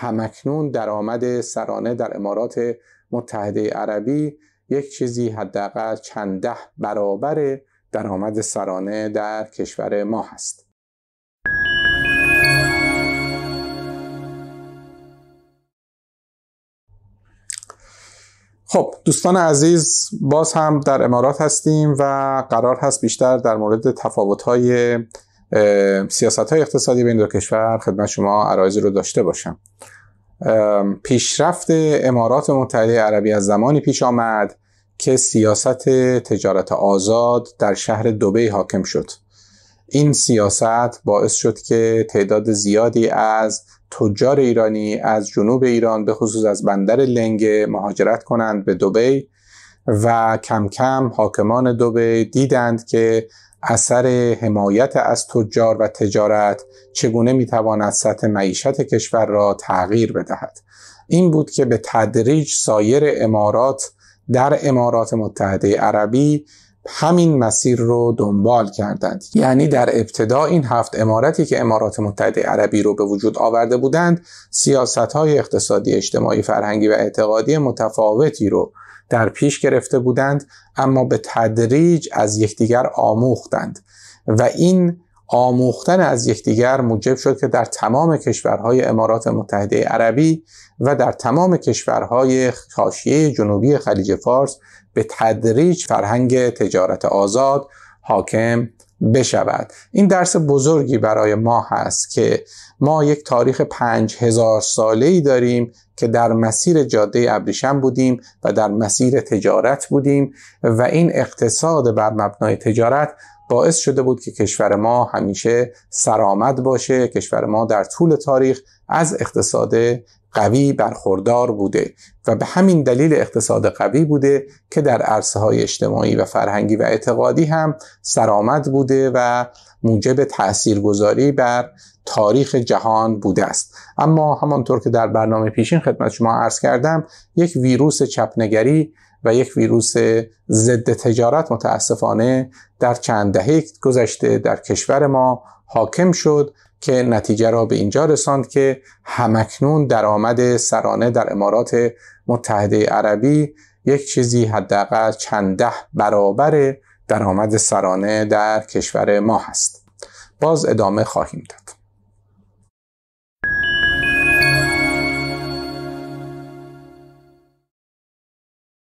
همکنون درآمد سرانه در امارات متحده عربی یک چیزی حداقل چند ده برابر درآمد سرانه در کشور ما هست. خب دوستان عزیز باز هم در امارات هستیم و قرار هست بیشتر در مورد تفاوت‌های سیاست های اقتصادی بین دو کشور خدمت شما عرایزی رو داشته باشم پیشرفت امارات متحده عربی از زمانی پیش آمد که سیاست تجارت آزاد در شهر دوبی حاکم شد این سیاست باعث شد که تعداد زیادی از تجار ایرانی از جنوب ایران به خصوص از بندر لنگ مهاجرت کنند به دوبی و کم کم حاکمان دوبی دیدند که اثر حمایت از تجار و تجارت چگونه میتواند سطح معیشت کشور را تغییر بدهد این بود که به تدریج سایر امارات در امارات متحده عربی همین مسیر رو دنبال کردند یعنی در ابتدا این هفت اماراتی که امارات متحده عربی رو به وجود آورده بودند سیاست های اقتصادی اجتماعی فرهنگی و اعتقادی متفاوتی رو در پیش گرفته بودند اما به تدریج از یکدیگر آموختند و این آموختن از یکدیگر موجب شد که در تمام کشورهای امارات متحده عربی و در تمام کشورهای حاشیه جنوبی خلیج فارس به تدریج فرهنگ تجارت آزاد حاکم بشود این درس بزرگی برای ما هست که ما یک تاریخ پنج هزار ساله ای داریم که در مسیر جاده ابریشم بودیم و در مسیر تجارت بودیم و این اقتصاد بر مبنای تجارت باعث شده بود که کشور ما همیشه سرآمد باشه کشور ما در طول تاریخ از اقتصاد قوی برخوردار بوده و به همین دلیل اقتصاد قوی بوده که در عرصه های اجتماعی و فرهنگی و اعتقادی هم سرآمد بوده و موجب تاثیرگذاری بر تاریخ جهان بوده است اما همانطور که در برنامه پیشین خدمت شما عرض کردم یک ویروس چپنگری و یک ویروس ضد تجارت متاسفانه در چند دهه گذشته در کشور ما حاکم شد که نتیجه را به اینجا رساند که همکنون درآمد سرانه در امارات متحده عربی یک چیزی حداقل چند ده برابر درآمد سرانه در کشور ما هست باز ادامه خواهیم داد